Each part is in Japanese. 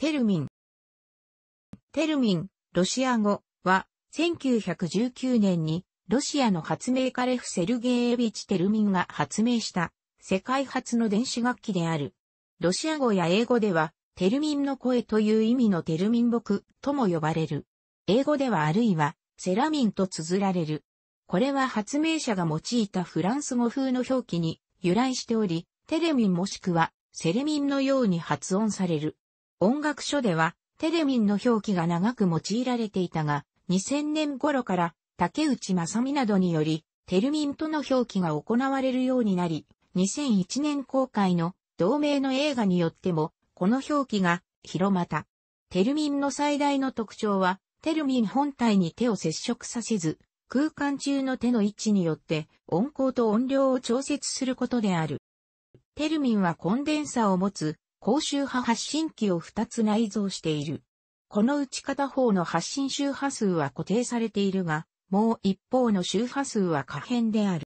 テルミン。テルミン、ロシア語は、1919年に、ロシアの発明家レフ・セルゲーエビチ・テルミンが発明した、世界初の電子楽器である。ロシア語や英語では、テルミンの声という意味のテルミン僕とも呼ばれる。英語ではあるいは、セラミンと綴られる。これは発明者が用いたフランス語風の表記に由来しており、テレミンもしくはセレミンのように発音される。音楽書では、テレミンの表記が長く用いられていたが、2000年頃から竹内正美などにより、テルミンとの表記が行われるようになり、2001年公開の同名の映画によっても、この表記が広また。テルミンの最大の特徴は、テルミン本体に手を接触させず、空間中の手の位置によって音高と音量を調節することである。テルミンはコンデンサを持つ高周波発信機を2つ内蔵している。このうち片方の発信周波数は固定されているが、もう一方の周波数は可変である。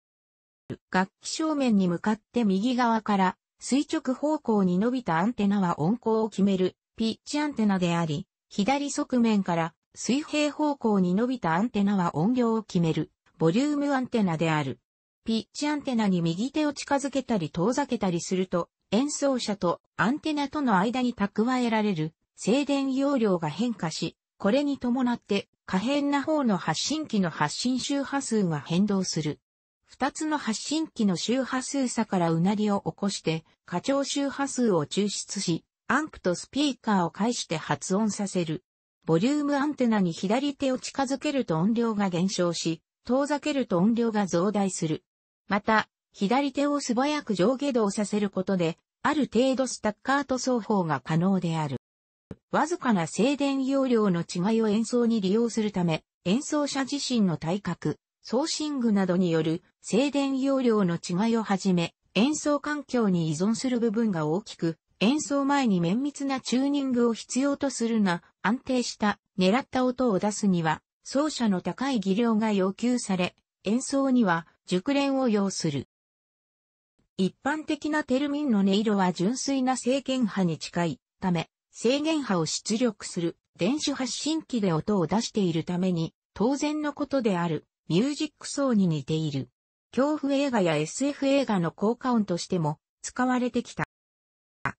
楽器正面に向かって右側から垂直方向に伸びたアンテナは音高を決めるピッチアンテナであり、左側面から水平方向に伸びたアンテナは音量を決めるボリュームアンテナである。ピッチアンテナに右手を近づけたり遠ざけたりすると演奏者とアンテナとの間に蓄えられる静電容量が変化し、これに伴って可変な方の発信機の発信周波数が変動する。二つの発信機の周波数差からうなりを起こして過調周波数を抽出し、アンプとスピーカーを介して発音させる。ボリュームアンテナに左手を近づけると音量が減少し、遠ざけると音量が増大する。また、左手を素早く上下動させることで、ある程度スタッカート奏法が可能である。わずかな静電容量の違いを演奏に利用するため、演奏者自身の体格、送信具などによる静電容量の違いをはじめ、演奏環境に依存する部分が大きく、演奏前に綿密なチューニングを必要とするが、安定した狙った音を出すには、奏者の高い技量が要求され、演奏には熟練を要する。一般的なテルミンの音色は純粋な制限波に近いため、制限波を出力する電子発信機で音を出しているために、当然のことである、ミュージック層に似ている。恐怖映画や SF 映画の効果音としても使われてきた。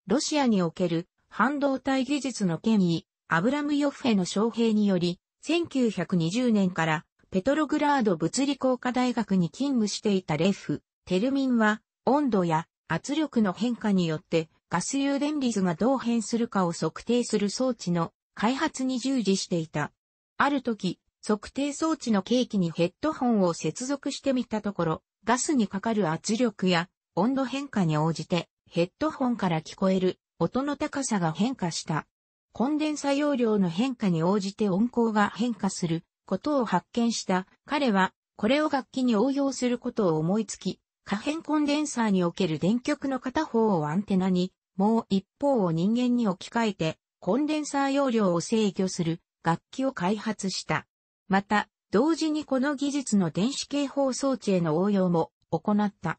ロシアにおける半導体技術の権威、アブラムヨフヘの招聘により、1920年からペトログラード物理工科大学に勤務していたレフ、テルミンは温度や圧力の変化によってガス誘電率がどう変するかを測定する装置の開発に従事していた。ある時、測定装置の計器にヘッドホンを接続してみたところ、ガスにかかる圧力や温度変化に応じてヘッドホンから聞こえる音の高さが変化した。コンデンサ容量の変化に応じて音高が変化することを発見した彼はこれを楽器に応用することを思いつき可変コンデンサーにおける電極の片方をアンテナに、もう一方を人間に置き換えて、コンデンサー容量を制御する楽器を開発した。また、同時にこの技術の電子警報装置への応用も行った。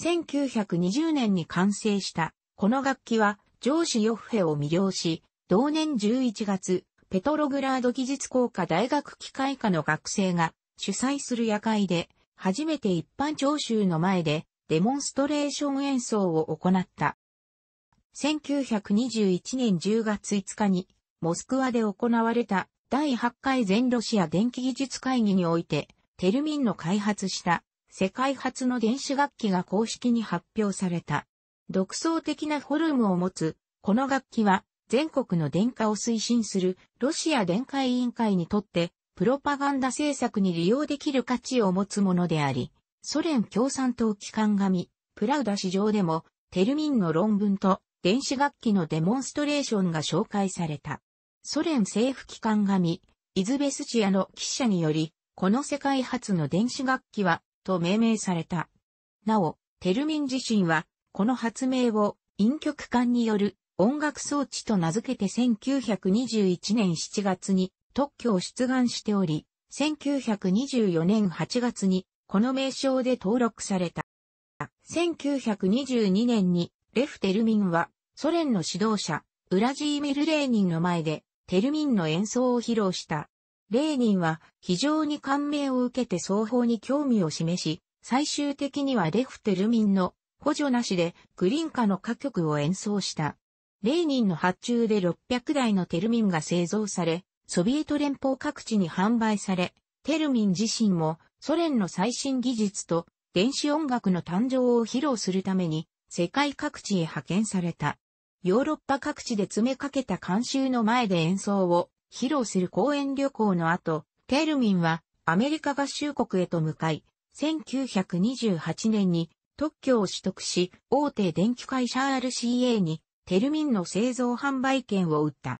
1920年に完成したこの楽器は上司ヨッフェを魅了し、同年11月、ペトログラード技術工科大学機械科の学生が主催する夜会で初めて一般聴衆の前でデモンストレーション演奏を行った。1921年10月5日にモスクワで行われた第8回全ロシア電気技術会議においてテルミンの開発した世界初の電子楽器が公式に発表された。独創的なフォルムを持つこの楽器は全国の電化を推進するロシア電化委員会にとってプロパガンダ政策に利用できる価値を持つものであり、ソ連共産党機関紙、プラウダ市場でも、テルミンの論文と電子楽器のデモンストレーションが紹介された。ソ連政府機関紙、イズベスチアの記者により、この世界初の電子楽器は、と命名された。なお、テルミン自身は、この発明を、陰極管による音楽装置と名付けて1921年7月に特許を出願しており、1924年8月にこの名称で登録された。1922年にレフ・テルミンはソ連の指導者、ウラジーミル・レーニンの前でテルミンの演奏を披露した。レーニンは非常に感銘を受けて双方に興味を示し、最終的にはレフ・テルミンの補助なしでグリンカの歌曲を演奏した。レーニンの発注で600台のテルミンが製造され、ソビエト連邦各地に販売され、テルミン自身もソ連の最新技術と電子音楽の誕生を披露するために世界各地へ派遣された。ヨーロッパ各地で詰めかけた監修の前で演奏を披露する公演旅行の後、テルミンはアメリカ合衆国へと向かい、1928年に特許を取得し、大手電気会社 RCA にテルミンの製造販売権を売った。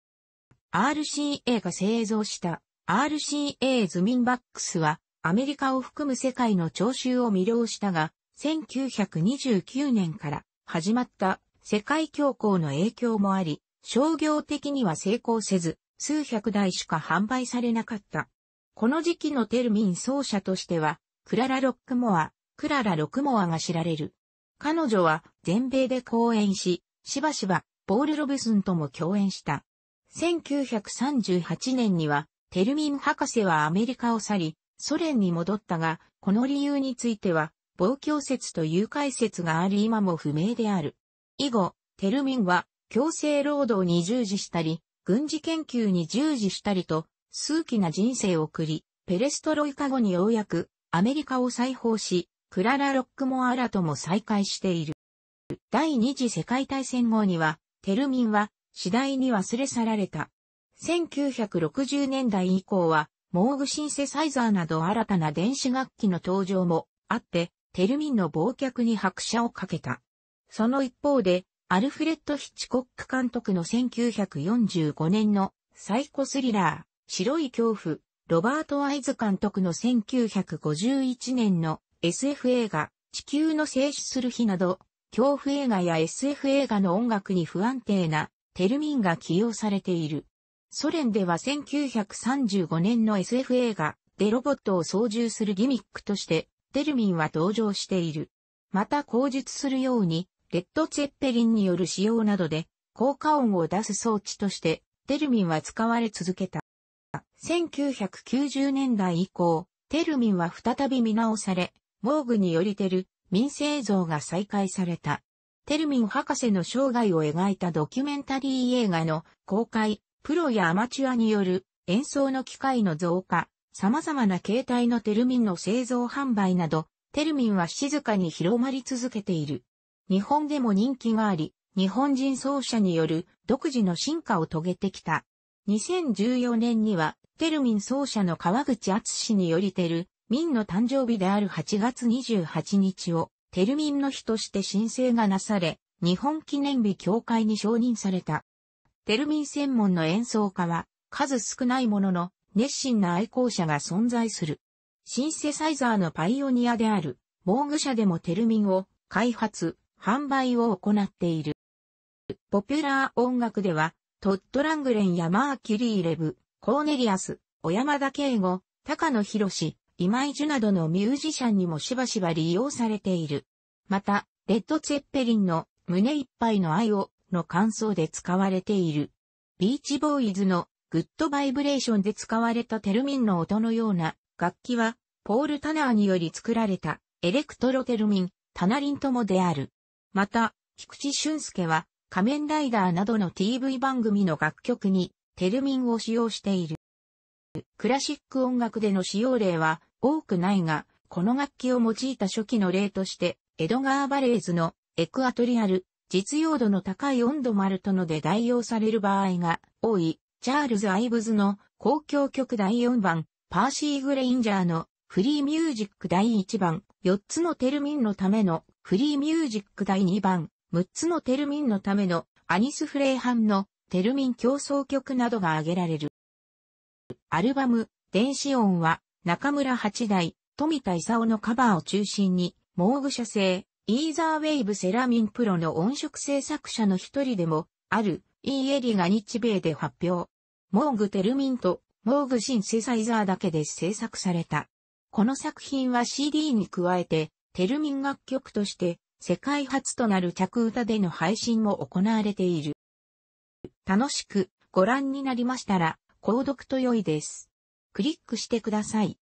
RCA が製造した RCA ズミンバックスはアメリカを含む世界の聴衆を魅了したが、1929年から始まった世界恐慌の影響もあり、商業的には成功せず、数百台しか販売されなかった。この時期のテルミン奏者としては、クララ・ロックモア、クララ・ロクモアが知られる。彼女は全米で公演し、しばしば、ボール・ロブスンとも共演した。1938年には、テルミン博士はアメリカを去り、ソ連に戻ったが、この理由については、望郷説と誘拐説があり今も不明である。以後、テルミンは強制労働に従事したり、軍事研究に従事したりと、数奇な人生を送り、ペレストロイカ後にようやくアメリカを再訪し、クララ・ロックモアラとも再会している。第二次世界大戦後には、テルミンは次第に忘れ去られた。1960年代以降は、モーグシンセサイザーなど新たな電子楽器の登場もあって、テルミンの忘却に拍車をかけた。その一方で、アルフレッド・ヒッチコック監督の1945年のサイコスリラー、白い恐怖、ロバート・アイズ監督の1951年の SF 映画、地球の静止する日など、恐怖映画や SF 映画の音楽に不安定なテルミンが起用されている。ソ連では1935年の SF 映画でロボットを操縦するギミックとして、テルミンは登場している。また口述するように、レッド・ツェッペリンによる使用などで、効果音を出す装置として、テルミンは使われ続けた。1990年代以降、テルミンは再び見直され、モーグによりテル、民生像が再開された。テルミン博士の生涯を描いたドキュメンタリー映画の公開、プロやアマチュアによる演奏の機会の増加、様々な形態のテルミンの製造販売など、テルミンは静かに広まり続けている。日本でも人気があり、日本人奏者による独自の進化を遂げてきた。2014年には、テルミン奏者の川口厚氏によりテル、ミンの誕生日である8月28日をテルミンの日として申請がなされ、日本記念日協会に承認された。テルミン専門の演奏家は、数少ないものの、熱心な愛好者が存在する。シンセサイザーのパイオニアである、防具社でもテルミンを開発、販売を行っている。ポピュラー音楽では、トッド・ラングレンやマーキュリー・レブ、コーネリアス、小山田圭吾、高野博士、今井樹などのミュージシャンにもしばしば利用されている。また、レッド・ツェッペリンの胸いっぱいの愛をの感想で使われている。ビーチボーイズのグッドバイブレーションで使われたテルミンの音のような楽器はポール・タナーにより作られたエレクトロテルミン、タナリンともである。また、菊池俊介は仮面ライダーなどの TV 番組の楽曲にテルミンを使用している。クラシック音楽での使用例は多くないが、この楽器を用いた初期の例として、エドガー・バレーズのエクアトリアル、実用度の高い温度マルトので代用される場合が多い、チャールズ・アイブズの公共曲第4番、パーシー・グレインジャーのフリーミュージック第1番、4つのテルミンのためのフリーミュージック第2番、6つのテルミンのためのアニス・フレイハンのテルミン競争曲などが挙げられる。アルバム、電子音は中村八大、富田勲のカバーを中心に、モーグ社製、イーザーウェイブセラミンプロの音色制作者の一人でも、ある、イーエリが日米で発表。モーグテルミンと、モーグシンセサイザーだけで制作された。この作品は CD に加えて、テルミン楽曲として、世界初となる着歌での配信も行われている。楽しくご覧になりましたら、購読と良いです。クリックしてください。